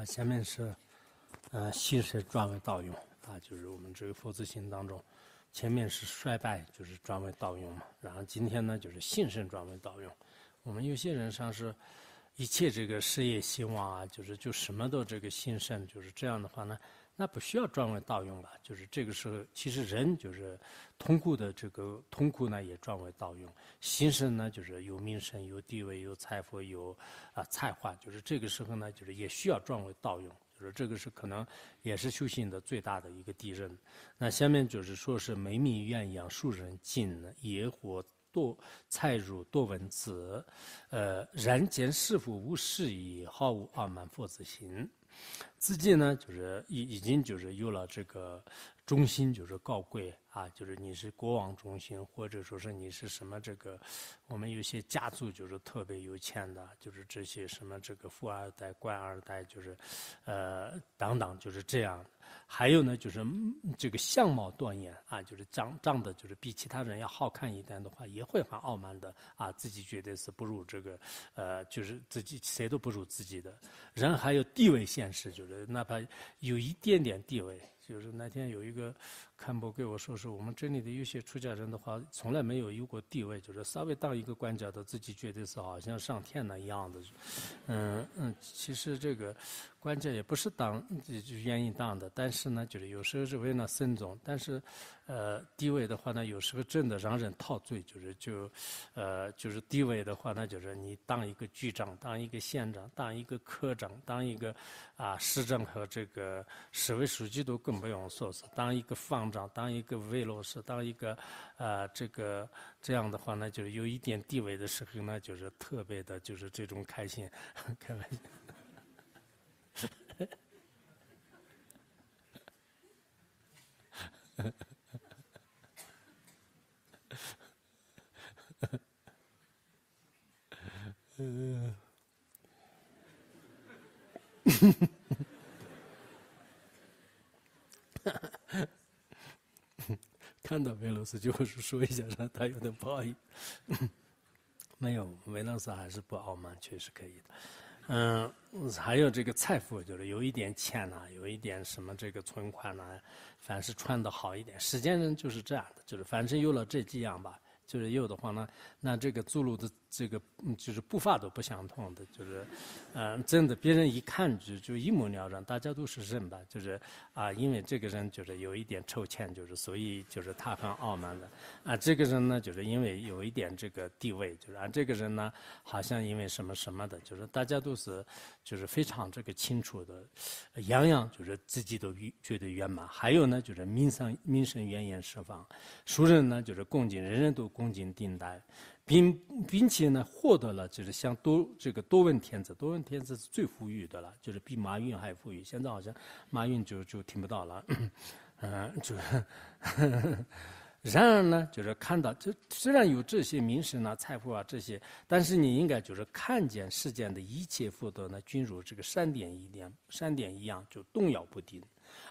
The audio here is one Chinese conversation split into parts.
啊，前面是，呃，心是转为倒用啊，就是我们这个佛字形当中，前面是衰败，就是转为倒用嘛。然后今天呢，就是兴盛转为倒用。我们有些人上是，一切这个事业兴旺啊，就是就什么都这个兴盛，就是这样的话呢。那不需要转为盗用了，就是这个时候，其实人就是痛苦的这个痛苦呢，也转为盗用。心身呢，就是有名声、有地位、有财富、有啊才华，就是这个时候呢，就是也需要转为盗用。就是这个是可能也是修行的最大的一个敌人。那下面就是说是每命愿养数人尽野火多菜乳多蚊子，呃，人间是否无事矣，毫无傲慢佛子心。自己呢，就是已已经就是有了这个中心，就是高贵啊，就是你是国王中心，或者说是你是什么这个，我们有些家族就是特别有钱的，就是这些什么这个富二代、官二代，就是，呃，等等，就是这样。还有呢，就是这个相貌端严啊，就是长长得就是比其他人要好看一点的话，也会很傲慢的啊，自己觉得是不如这个，呃，就是自己谁都不如自己的人，还有地位现实，就是哪怕有一点点地位。就是那天有一个看播给我说说，我们这里的有些出家人的话，从来没有有过地位，就是稍微当一个官家的，自己绝对是好像上天那样的。嗯嗯，其实这个官家也不是当就愿意当的，但是呢，就是有时候是为了生存，但是。呃，地位的话呢，有时候真的让人陶醉，就是就，呃，就是地位的话呢，就是你当一个局长，当一个县长，当一个科长，当一个啊市政和这个市委书记都更不用说是当一个方长，当一个魏老师，当一个啊这个这样的话呢，就是有一点地位的时候呢，就是特别的就是这种开心，开玩笑。看到维纳斯就是说一下，让他有点不好意思。没有维纳斯还是不傲慢，确实可以的。嗯，还有这个财富，就是有一点钱呢，有一点什么这个存款呢，凡是穿的好一点，时间人就是这样的，就是反正有了这几样吧。就是有的话呢，那这个走路的这个就是步伐都不相同的，就是，嗯，真的，别人一看就就一目了然，大家都是认吧。就是啊，因为这个人就是有一点臭钱，就是所以就是他很傲慢的。啊，这个人呢，就是因为有一点这个地位，就是啊，这个人呢好像因为什么什么的，就是大家都是就是非常这个清楚的，洋洋就是自己都觉得圆满。还有呢，就是名声名声远远释放，熟人呢就是恭敬，人人都。风景订单，并并且呢获得了，就是像多这个多问天子，多问天子是最富裕的了，就是比马云还富裕。现在好像马云就就听不到了，嗯，就。然而呢，就是看到这虽然有这些名声啊、财富啊这些，但是你应该就是看见世间的一切福德呢，均如这个三点一点、三点一样，就动摇不定。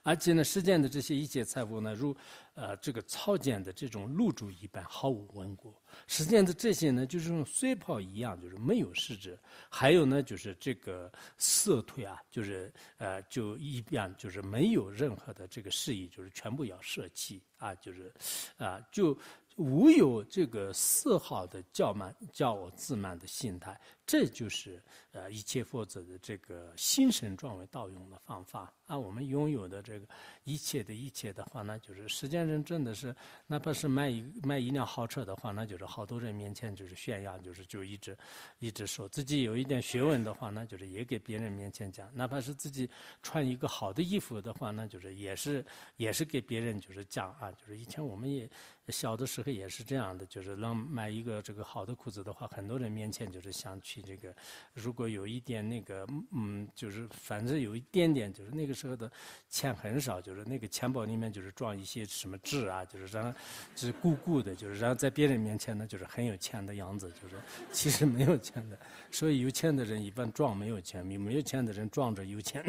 而且呢，实践的这些一切财物呢，如，呃，这个草间的这种露珠一般，毫无闻过。实践的这些呢，就是用碎泡一样，就是没有实质。还有呢，就是这个色退啊，就是呃，就一样，就是没有任何的这个示意，就是全部要舍弃啊，就是，啊，就无有这个色号的叫慢，叫我自慢的心态。这就是呃，一切佛子的这个心神状为道用的方法啊。我们拥有的这个一切的一切的话呢，就是世间人真的是，哪怕是卖一卖一辆豪车的话，那就是好多人面前就是炫耀，就是就一直一直说自己有一点学问的话那就是也给别人面前讲，哪怕是自己穿一个好的衣服的话，那就是也是也是给别人就是讲啊，就是以前我们也小的时候也是这样的，就是能买一个这个好的裤子的话，很多人面前就是想去。这个如果有一点那个嗯，就是反正有一点点，就是那个时候的钱很少，就是那个钱包里面就是装一些什么纸啊，就是然后是鼓鼓的，就是然后在别人面前呢就是很有钱的样子，就是其实没有钱的。所以有钱的人一般装没有钱，没没有钱的人装着有钱。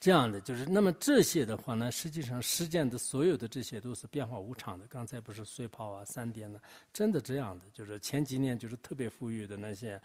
这样的就是，那么这些的话呢，实际上实践的所有的这些都是变化无常的。刚才不是碎泡啊、三点呢，真的这样的，就是前几年就是特别富裕的那些。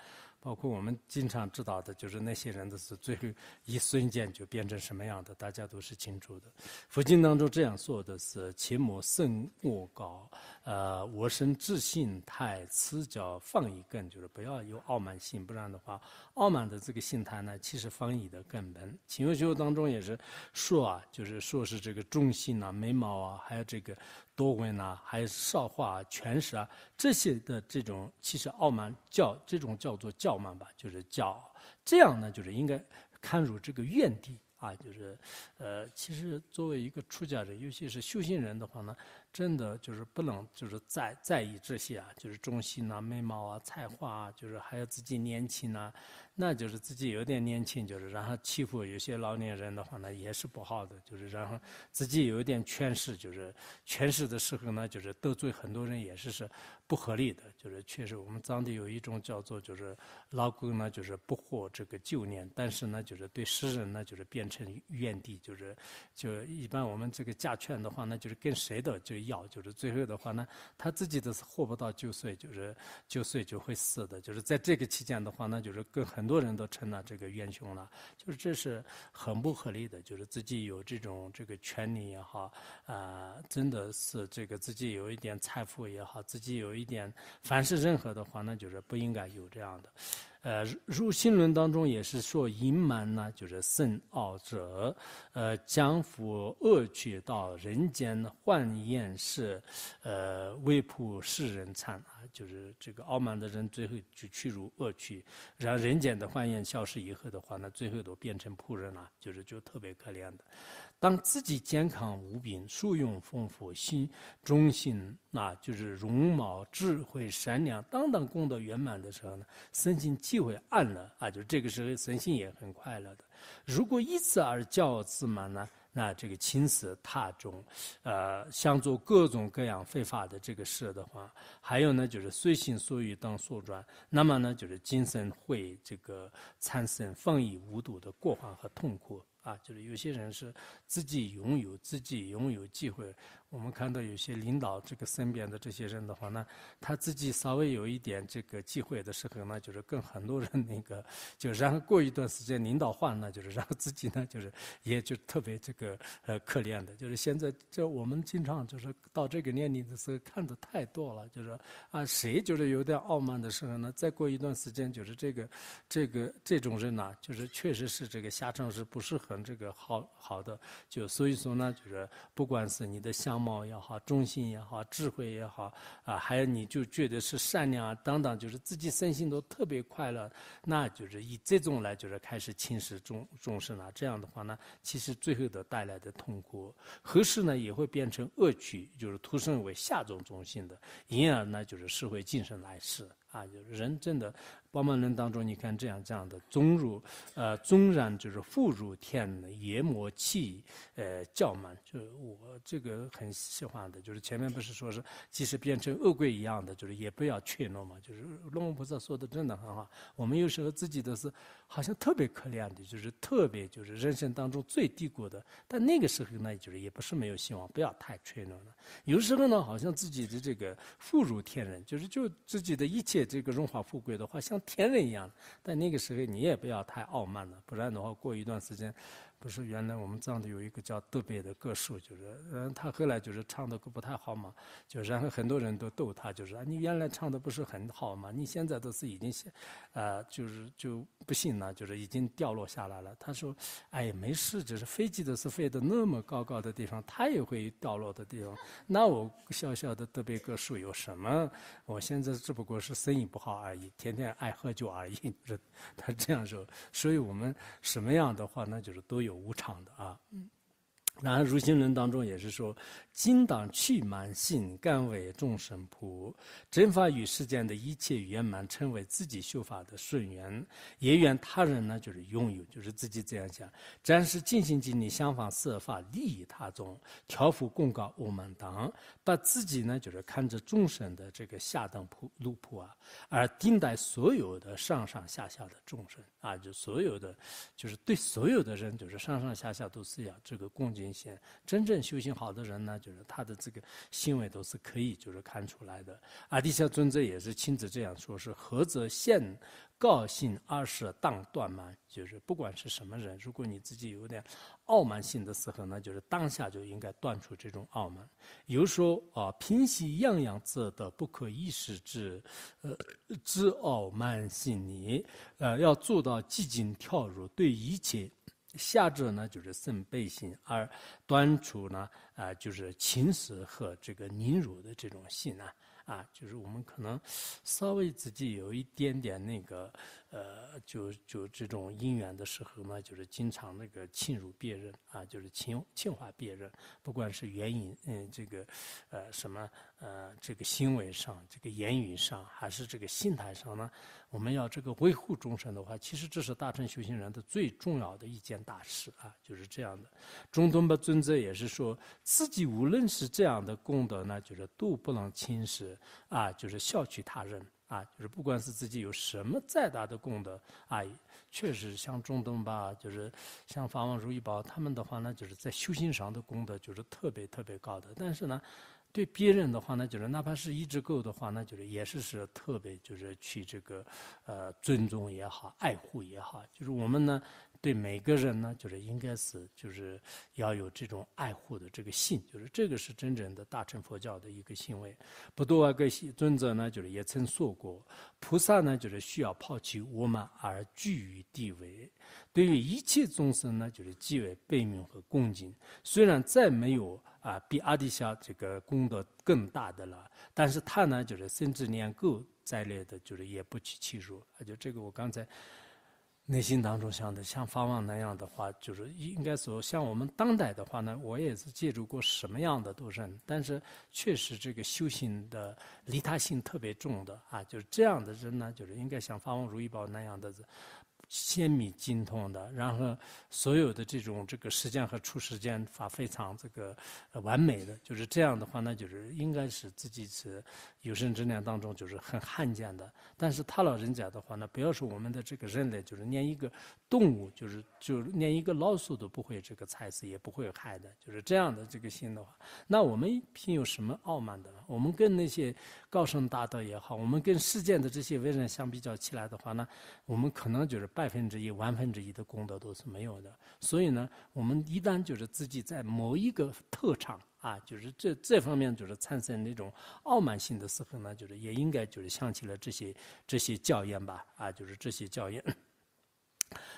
包括我们经常知道的，就是那些人的死，最后一瞬间就变成什么样的，大家都是清楚的。佛经当中这样说的是：切莫生恶高，呃，我生自信态，此脚放一根，就是不要有傲慢心，不然的话，傲慢的这个心态呢，其实放逸的根本。《清修学》当中也是说啊，就是说是这个重心啊，眉毛啊，还有这个。多闻啊，还有少话、全识啊，这些的这种，其实傲慢叫这种叫做教慢吧，就是教。这样呢，就是应该堪入这个怨地啊，就是，呃，其实作为一个出家人，尤其是修行人的话呢。真的就是不能，就是在在意这些啊，就是中心啊、眉毛啊、才华啊，就是还有自己年轻啊，那就是自己有点年轻，就是然后欺负有些老年人的话呢，也是不好的。就是然后自己有一点权势，就是权势的时候呢，就是得罪很多人也是是不合理的。就是确实，我们当地有一种叫做就是老公呢，就是不获这个旧年，但是呢，就是对诗人呢，就是变成怨敌，就是就一般我们这个家劝的话呢，就是跟谁的就。要就是最后的话呢，他自己的活不到九岁，就是九岁就会死的，就是在这个期间的话，呢，就是跟很多人都成了这个冤凶了，就是这是很不合理的，就是自己有这种这个权利也好，啊，真的是这个自己有一点财富也好，自己有一点，凡是任何的话，那就是不应该有这样的。呃，入心论当中也是说，淫瞒呢就是圣傲者，呃，将赴恶趣到人间幻宴是呃，为仆世人餐啊，就是这个傲慢的人最后就屈辱恶趣，然后人间的幻宴消失以后的话，那最后都变成仆人了，就是就特别可怜的。当自己健康无病、素养丰富、心忠心啊，就是容貌、智慧、善良，等等功德圆满的时候呢，身心就会安乐啊。就这个时候，身心也很快乐的。如果一次而骄傲自满呢，那这个轻视踏中，呃，想做各种各样非法的这个事的话，还有呢，就是随心所欲、当所转，那么呢，就是精神会这个产生放逸无度的过患和痛苦。啊，就是有些人是自己拥有，自己拥有机会。我们看到有些领导这个身边的这些人的话呢，他自己稍微有一点这个机会的时候呢，就是跟很多人那个，就然后过一段时间领导换呢，就是然后自己呢就是也就特别这个呃可怜的，就是现在这我们经常就是到这个年龄的时候看的太多了，就是啊谁就是有点傲慢的时候呢，再过一段时间就是这个，这个这种人呐，就是确实是这个下场是不是很这个好好的，就所以说呢，就是不管是你的项目。貌也好，忠心也好，智慧也好，啊，还有你就觉得是善良啊，等等，就是自己身心都特别快乐，那就是以这种来就是开始轻视众众生了。这样的话呢，其实最后的带来的痛苦，何时呢也会变成恶趣，就是突生为下种中心的，因而呢就是社会精神来世啊，就是人真的。八万论当中，你看这样这样的，宗儒，呃，宗然就是妇孺天人，阎摩器，呃，教慢，就是我这个很喜欢的，就是前面不是说是，即使变成恶鬼一样的，就是也不要怯懦嘛。就是龙王菩萨说的真的很好。我们有时候自己都是好像特别可怜的，就是特别就是人生当中最低谷的。但那个时候呢，就是也不是没有希望，不要太怯懦了。有时候呢，好像自己的这个妇孺天人，就是就自己的一切这个荣华富贵的话，像。天人一样的，但那个时候你也不要太傲慢了，不然的话过一段时间。不是原来我们藏的有一个叫德北的歌手，就是，嗯，他后来就是唱的歌不太好嘛，就然后很多人都逗他，就是啊，你原来唱的不是很好嘛，你现在都是已经，呃，就是就不行了，就是已经掉落下来了。他说，哎，没事，就是飞机都是飞的那么高高的地方，它也会掉落的地方，那我小小的德北歌手有什么？我现在只不过是生意不好而已，天天爱喝酒而已，他这样说。所以我们什么样的话，那就是都。有无常的啊。然而，如心论》当中也是说：“今当去满性，甘为众生仆。真法与世间的一切圆满，称为自己修法的顺缘；也愿他人呢，就是拥有，就是自己这样想。暂时尽心尽力，想方设法利益他众，调服供告我们当，把自己呢，就是看着众生的这个下等仆路仆啊，而定待所有的上上下下的众生啊，就所有的，就是对所有的人，就是上上下下都是要这个恭敬。”真正修行好的人呢，就是他的这个行为都是可以，就是看出来的。阿底下尊者也是亲自这样说是：何则现告信？二是当断嘛？就是不管是什么人，如果你自己有点傲慢心的时候呢，就是当下就应该断除这种傲慢。有时候啊，平息样样自得不可一世之，呃，之傲慢心，你呃要做到寂静跳入，对一切。下者呢就是肾背心，而端处呢啊就是情实和这个凝乳的这种性呢啊就是我们可能稍微自己有一点点那个。呃，就就这种因缘的时候呢，就是经常那个侵辱别人啊，就是侵侵化别人，不管是言语，嗯，这个，呃，什么，呃，这个行为上，这个言语上，还是这个心态上呢，我们要这个维护众生的话，其实这是大乘修行人的最重要的一件大事啊，就是这样的。中东巴尊者也是说自己，无论是这样的功德呢，就是都不能轻视啊，就是笑取他人。啊，就是不管是自己有什么再大的功德啊，确实像中东吧，就是像法王如意宝他们的话呢，就是在修行上的功德就是特别特别高的。但是呢，对别人的话呢，就是哪怕是一只狗的话，那就是也是是特别就是去这个，呃，尊重也好，爱护也好，就是我们呢。对每个人呢，就是应该是，就是要有这种爱护的这个心，就是这个是真正的大乘佛教的一个行为。不多阿阁尊者呢，就是也曾说过，菩萨呢，就是需要抛弃我们而居于地位，对于一切众生呢，就是极为悲悯和恭敬。虽然再没有啊比阿底夏这个功德更大的了，但是他呢，就是甚至连垢在内的，就是也不去轻视。就这个，我刚才。内心当中想的，像法王那样的话，就是应该说，像我们当代的话呢，我也是借助过什么样的度人，但是确实这个修行的利他性特别重的啊，就是这样的人呢，就是应该像法王如意宝那样的人。鲜米精通的，然后所有的这种这个实践和出实践法非常这个完美的，就是这样的话，那就是应该是自己是有生之年当中就是很罕见的。但是他老人家的话呢，不要说我们的这个人类，就是连一个动物，就是就连一个老鼠都不会这个踩死，也不会害的，就是这样的这个心的话，那我们凭有什么傲慢的？我们跟那些高僧大德也好，我们跟世间的这些为人相比较起来的话呢，我们可能就是。百分之一、万分之一的功德都是没有的，所以呢，我们一旦就是自己在某一个特长啊，就是这这方面就是产生那种傲慢性的时候呢，就是也应该就是想起了这些这些教验吧，啊，就是这些教验。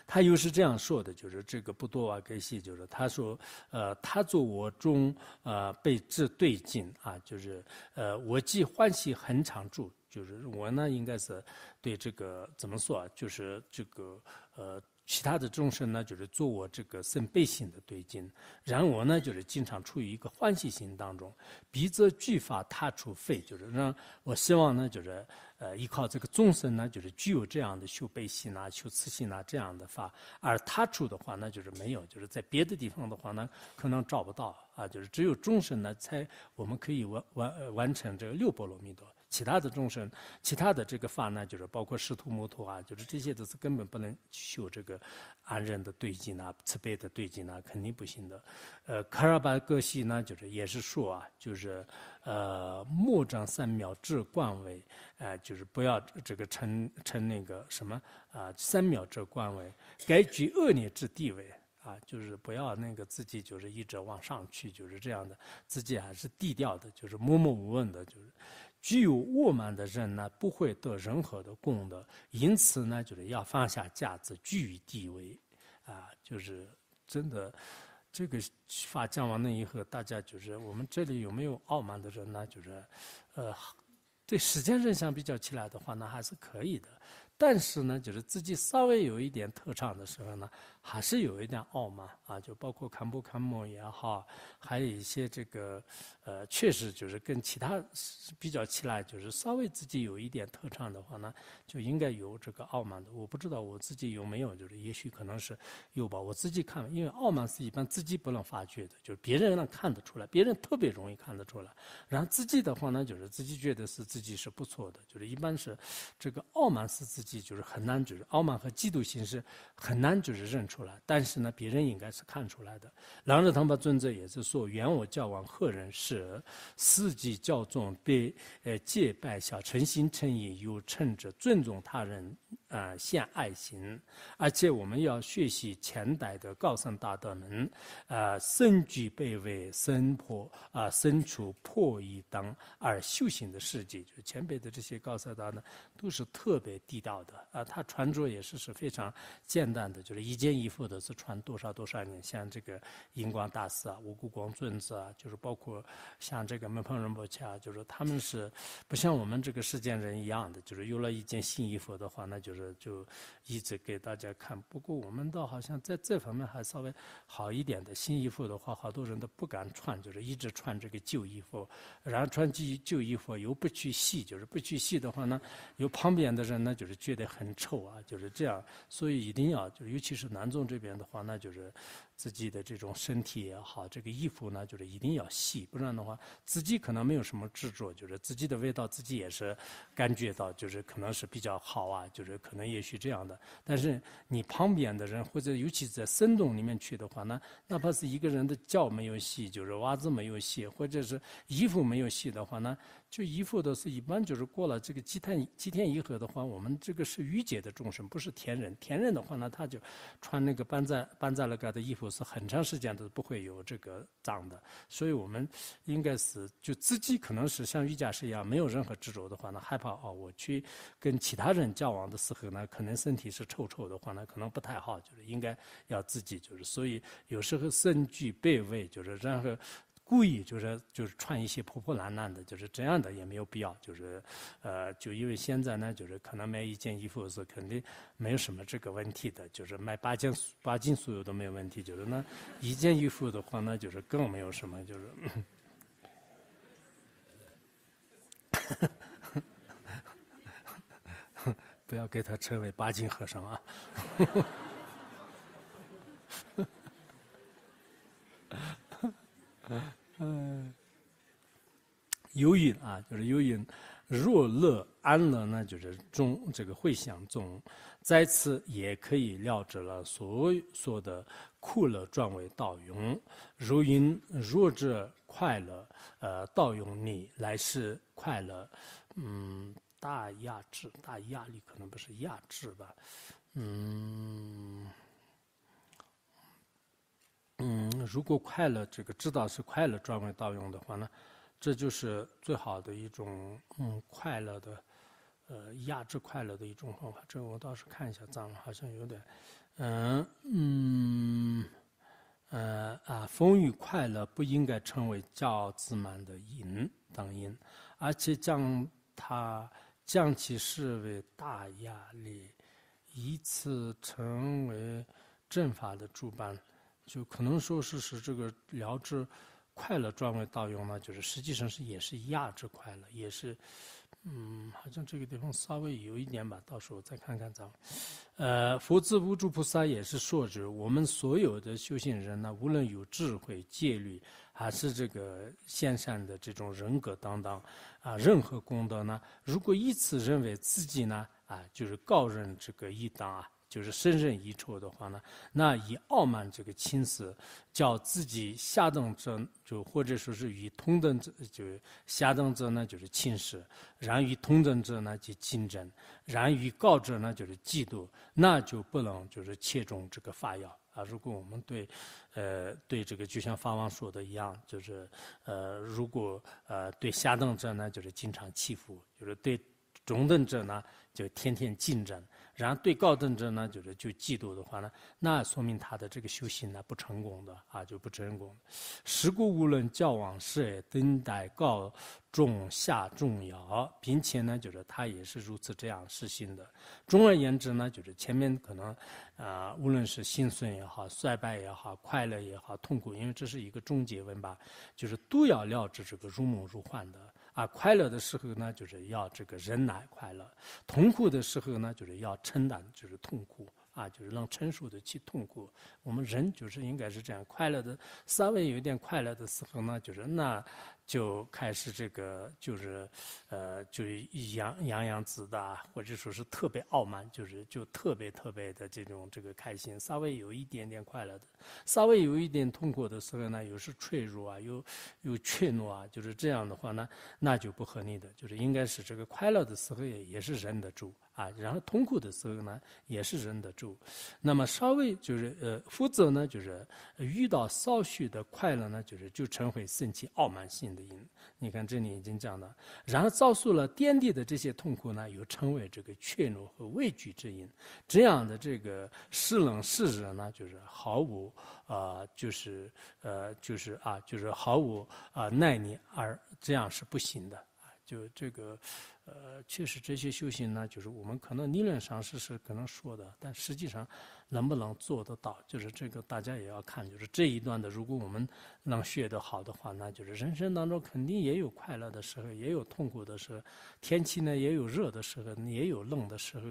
他又是这样说的，就是这个不多啊，格西，就是他说，呃，他做我中，呃，被自对境啊，就是，呃，我既欢喜恒常住，就是我呢应该是对这个怎么说啊，就是这个呃。其他的众生呢，就是做我这个身悲心的对境，然我呢，就是经常处于一个欢喜心当中。彼则具发他处非，就是让我希望呢，就是呃，依靠这个众生呢，就是具有这样的修悲心呐、修慈心呐这样的法，而他处的话，那就是没有，就是在别的地方的话呢，可能找不到啊，就是只有众生呢，才我们可以完完完成这个六波罗蜜多。其他的众生，其他的这个法呢，就是包括师徒、摩托啊，就是这些都是根本不能修这个安忍的对境啊、慈悲的对境啊，肯定不行的。呃，卡巴格西呢，就是也是说啊，就是呃，末章三藐至观为，呃，就是不要这个称称那个什么啊，三藐智观为，该举恶劣之地位啊，就是不要那个自己就是一直往上去，就是这样的，自己还是低调的，就是默默无闻的，就是。具有傲慢的人呢，不会得任何的功德。因此呢，就是要放下架子，居于地位。啊，就是真的，这个法讲完了以后，大家就是我们这里有没有傲慢的人？呢？就是，呃，对世间人相比较起来的话，呢，还是可以的。但是呢，就是自己稍微有一点特长的时候呢。还是有一点傲慢啊，就包括坎布坎墨也好，还有一些这个，呃，确实就是跟其他比较起来，就是稍微自己有一点特长的话呢，就应该有这个傲慢的。我不知道我自己有没有，就是也许可能是有吧。我自己看，因为傲慢是一般自己不能发觉的，就是别人能看得出来，别人特别容易看得出来。然后自己的话呢，就是自己觉得是自己是不错的，就是一般是这个傲慢是自己就是很难就是傲慢和嫉妒心是很难就是认出。出来，但是呢，别人应该是看出来的。《狼日他把尊者也是说，原我教往客人是，四季较重，被呃戒拜孝，诚心诚意又称挚，尊重他人。啊，献爱心，而且我们要学习前代的高僧大德们，啊，身居卑微、身破啊，身处破衣当而修行的事迹。就是前辈的这些高僧大德都是特别地道的啊，他穿着也是是非常简单的，就是一件衣服都是穿多少多少年。像这个荧光大师啊，无故光尊子啊，就是包括像这个门旁仁波切啊，就是他们是不像我们这个世间人一样的，就是有了一件新衣服的话，那就。就一直给大家看，不过我们倒好像在这方面还稍微好一点的。新衣服的话，好多人都不敢穿，就是一直穿这个旧衣服。然后穿旧旧衣服又不去洗，就是不去洗的话呢，有旁边的人呢就是觉得很臭啊，就是这样。所以一定要，就尤其是南中这边的话，那就是。自己的这种身体也好，这个衣服呢，就是一定要洗，不然的话，自己可能没有什么制作，就是自己的味道，自己也是感觉到，就是可能是比较好啊，就是可能也许这样的。但是你旁边的人，或者尤其是在深洞里面去的话呢，哪怕是一个人的脚没有洗，就是袜子没有洗，或者是衣服没有洗的话呢。就衣服都是一般就是过了这个祭天祭天一合的话，我们这个是御解的众生，不是天人。天人的话呢，他就穿那个班扎班扎那个的衣服，是很长时间都不会有这个脏的。所以我们应该是就自己可能是像瑜伽师一样，没有任何执着的话，呢，害怕哦，我去跟其他人交往的时候呢，可能身体是臭臭的话呢，可能不太好，就是应该要自己就是，所以有时候身具卑微，就是然后。故意就是就是穿一些破破烂烂的，就是这样的也没有必要。就是，呃，就因为现在呢，就是可能买一件衣服是肯定没有什么这个问题的。就是买八斤八斤左右都没有问题。就是那一件衣服的话，那就是更没有什么就是。不要给他称为八斤和尚啊。嗯，忧云啊，就是有瘾。若乐安乐呢，就是中这个会想中，在此也可以了知了。所说的苦乐转为道用，如因若者快乐，呃，道用你来是快乐，嗯，大压制、大压力，可能不是压制吧，嗯。如果快乐这个知道是快乐，专门盗用的话呢，这就是最好的一种嗯快乐的呃压制快乐的一种方法。这我倒是看一下，咱们好像有点嗯嗯呃啊，风雨快乐不应该称为骄傲自满的淫等淫，而且将它将其视为大压力，以此成为正法的主办。就可能说是使这个疗治快乐转为道用呢，就是实际上是也是压制之快乐，也是，嗯，好像这个地方稍微有一点吧，到时候再看看咱。呃，佛子无著菩萨也是说者，我们所有的修行人呢，无论有智慧、戒律，还是这个现善的这种人格当当啊，任何功德呢，如果一此认为自己呢啊，就是告认这个一当啊。就是深深遗臭的话呢，那以傲慢这个轻视，叫自己下等者就或者说是与同等者就下等者，呢就是轻视；然与同等者呢就竞争；然与高者呢就是嫉妒，那就不能就是切中这个法要啊！如果我们对，呃，对这个就像法王说的一样，就是呃，如果呃对下等者呢，就是经常欺负，就是对。中等者呢，就天天竞争；然后对高等者呢，就是就嫉妒的话呢，那说明他的这个修行呢不成功的啊，就不成功。时过无论交往事，等待高、中、下重要，并且呢，就是他也是如此这样实行的。总而言之呢，就是前面可能，啊，无论是兴盛也好、衰败也好、快乐也好、痛苦，因为这是一个终结文吧，就是都要了知这个如梦如幻的。啊，快乐的时候呢，就是要这个忍耐快乐；痛苦的时候呢，就是要承担，就是痛苦啊，就是能承受得起痛苦。我们人就是应该是这样，快乐的稍微有一点快乐的时候呢，就是那。就开始这个就是，呃，就是洋洋子自大，或者说是特别傲慢，就是就特别特别的这种这个开心，稍微有一点点快乐的，稍微有一点痛苦的时候呢，又是脆弱啊，又又怯懦啊，就是这样的话呢，那就不合理的，就是应该是这个快乐的时候也也是忍得住啊，然后痛苦的时候呢也是忍得住，那么稍微就是呃，否则呢就是遇到少许的快乐呢，就是就成为升起傲慢心。因，你看这里已经讲了，然后遭受了颠地的这些痛苦呢，又称为这个怯懦和畏惧之因。这样的这个是冷是热呢，就是毫无啊，就是呃，就是啊，就是毫无啊耐力，而这样是不行的。就这个，呃，确实这些修行呢，就是我们可能理论上是是可能说的，但实际上。能不能做得到？就是这个，大家也要看。就是这一段的，如果我们能学得好的话，那就是人生当中肯定也有快乐的时候，也有痛苦的时候。天气呢，也有热的时候，也有冷的时候。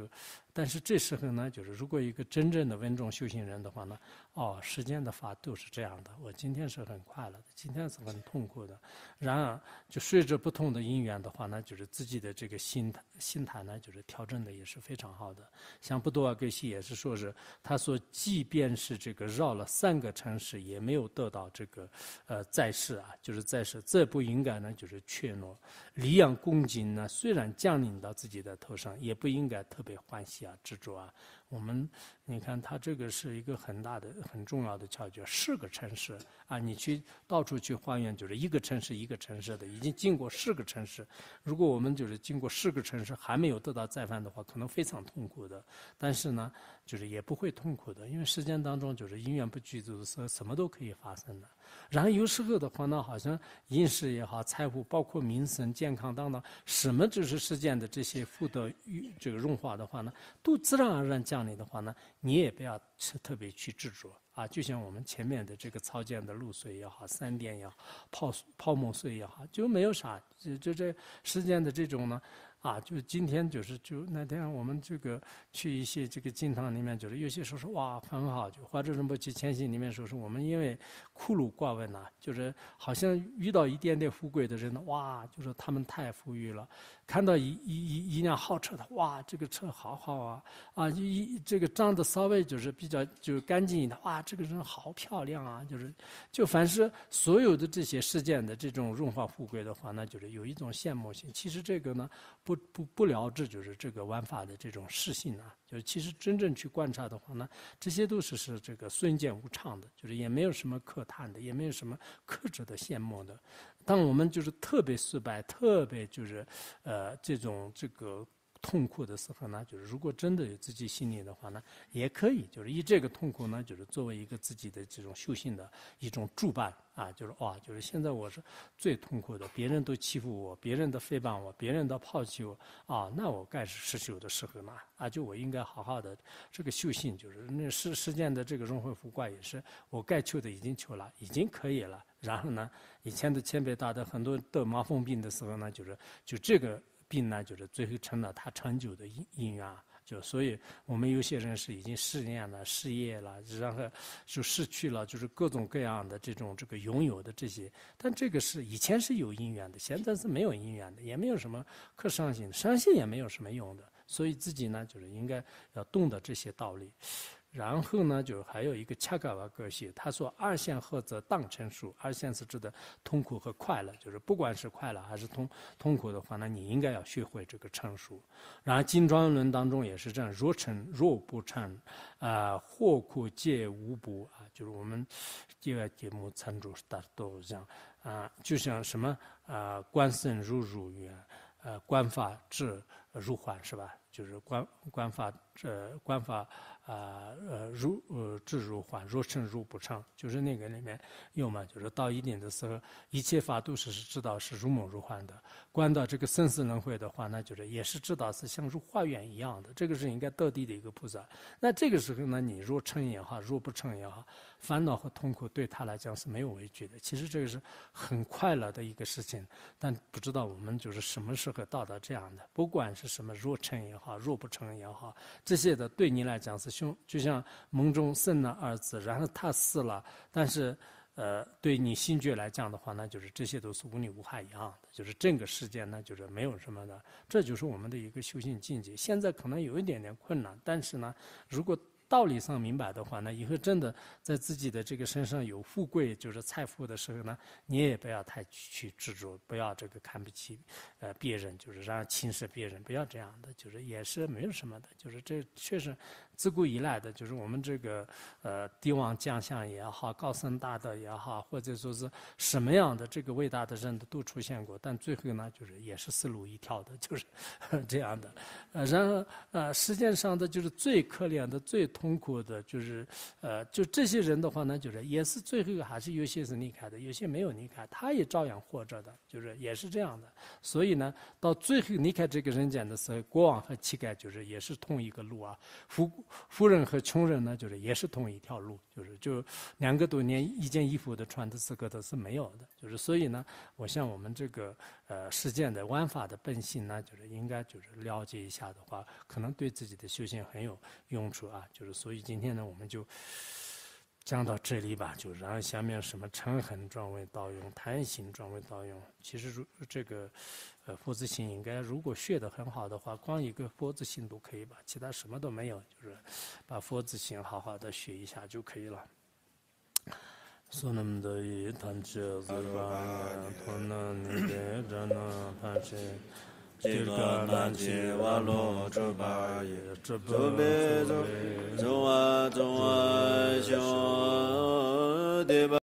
但是这时候呢，就是如果一个真正的温中修行人的话呢，哦，时间的法都是这样的。我今天是很快乐的，今天是很痛苦的。然而，就随着不同的因缘的话呢，就是自己的这个心态，心态呢，就是调整的也是非常好的。像布多格西也是说是，他说即便是这个绕了三个城市，也没有得到这个，呃，在世啊，就是在世，这不应该呢就是怯懦。离扬恭敬呢，虽然降临到自己的头上，也不应该特别欢喜。执着啊，我们，你看，它这个是一个很大的、很重要的窍诀。四个城市啊，你去到处去化原，就是一个城市一个城市的。已经经过四个城市，如果我们就是经过四个城市还没有得到再犯的话，可能非常痛苦的。但是呢，就是也不会痛苦的，因为时间当中就是因缘不具足时，什么都可以发生的。然后有时候的话呢，好像饮食也好，财富包括民生健康等等，什么就是世间的这些福德与这个融化的话呢，都自然而然降临的话呢，你也不要特别去执着啊。就像我们前面的这个草间的露水也好，三点也好，泡泡沫水也好，就没有啥，就这世间的这种呢。啊，就今天就是就那天我们这个去一些这个金堂里面，就是有些说说哇很好，就《或者什么去前行里面说是我们因为苦鲁挂问呐，就是好像遇到一点点富贵的人呢，哇，就是他们太富裕了。看到一一一一辆豪车的，哇，这个车好好啊！啊，一这个长得稍微就是比较就干净一点，哇，这个人好漂亮啊！就是，就凡是所有的这些事件的这种荣华富贵的话，那就是有一种羡慕心。其实这个呢，不不不了之，就是这个玩法的这种事性啊。就是其实真正去观察的话呢，这些都是是这个瞬间无常的，就是也没有什么可叹的，也没有什么克制的羡慕的。当我们就是特别失败、特别就是，呃，这种这个痛苦的时候呢，就是如果真的有自己信念的话呢，也可以就是以这个痛苦呢，就是作为一个自己的这种修行的一种助伴啊，就是哇，就是现在我是最痛苦的，别人都欺负我，别人都诽谤我，别人都抛弃我啊，那我该是修的时候呢，啊，就我应该好好的这个修行，就是那世世间的这个荣华富贵也是我该求的已经求了，已经可以了。然后呢，以前的千百大的很多得麻风病的时候呢，就是就这个病呢，就是最后成了他长久的因因缘就所以我们有些人是已经失恋了、失业了，然后就失去了，就是各种各样的这种这个拥有的这些，但这个是以前是有因缘的，现在是没有因缘的，也没有什么可伤心，伤心也没有什么用的，所以自己呢，就是应该要懂得这些道理。然后呢，就是还有一个恰噶瓦格西，他说：二线后则当成熟，二线是指的痛苦和快乐，就是不管是快乐还是痛痛苦的话那你应该要学会这个成熟。然后金刚轮当中也是这样，若成若不成，啊，祸苦皆无补啊，就是我们，第二个节目参主是都多讲啊，就像什么啊，观身如如愿，呃，观法智。入幻是吧？就是观观法，这观法啊，呃，如呃，智如幻，若成入不成，就是那个里面有嘛？就是到一定的时候，一切法都是是知道是如梦如幻的。观到这个生死轮回的话，那就是也是知道是像如花园一样的。这个是应该得地的一个菩萨。那这个时候呢，你若成也好，若不成也好，烦恼和痛苦对他来讲是没有畏惧的。其实这个是很快乐的一个事情。但不知道我们就是什么时候到达这样的，不管是。什么若成也好，若不成也好，这些的对你来讲是凶，就像梦中生了儿子，然后他死了，但是，呃，对你心觉来讲的话，那就是这些都是无利无害一样的，就是这个世界呢，就是没有什么的，这就是我们的一个修行境界。现在可能有一点点困难，但是呢，如果。道理上明白的话，呢，以后真的在自己的这个身上有富贵，就是财富的时候呢，你也不要太去执着，不要这个看不起，呃，别人就是让轻视别人，不要这样的，就是也是没有什么的，就是这确实。自古以来的，就是我们这个呃，帝王将相也好，高僧大德也好，或者说是什么样的这个伟大的人，都出现过。但最后呢，就是也是四路一条的，就是 这样的。呃，然后呃，实际上的，就是最可怜的、最痛苦的，就是呃，就这些人的话呢，就是也是最后还是有些是离开的，有些没有离开，他也照样活着的，就是也是这样的。所以呢，到最后离开这个人间的时候，国王和乞丐就是也是同一个路啊，福。富人和穷人呢，就是也是同一条路，就是就两个多年一件衣服的穿的资格都是没有的，就是所以呢，我像我们这个呃世件的玩法的本性呢，就是应该就是了解一下的话，可能对自己的修行很有用处啊，就是所以今天呢，我们就讲到这里吧，就然后下面什么成恒转为道用，贪心转为道用，其实如这个。呃，佛字形应该，如果学的很好的话，光一个佛字形都可以吧，其他什么都没有，就是把佛字形好好的学一下就可以了。